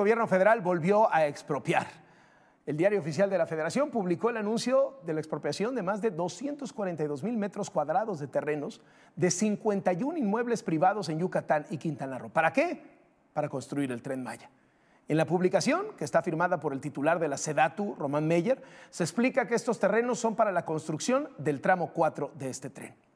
gobierno federal volvió a expropiar. El diario oficial de la Federación publicó el anuncio de la expropiación de más de 242 mil metros cuadrados de terrenos de 51 inmuebles privados en Yucatán y Quintana Roo. ¿Para qué? Para construir el tren Maya. En la publicación, que está firmada por el titular de la SEDATU, Román Meyer, se explica que estos terrenos son para la construcción del tramo 4 de este tren.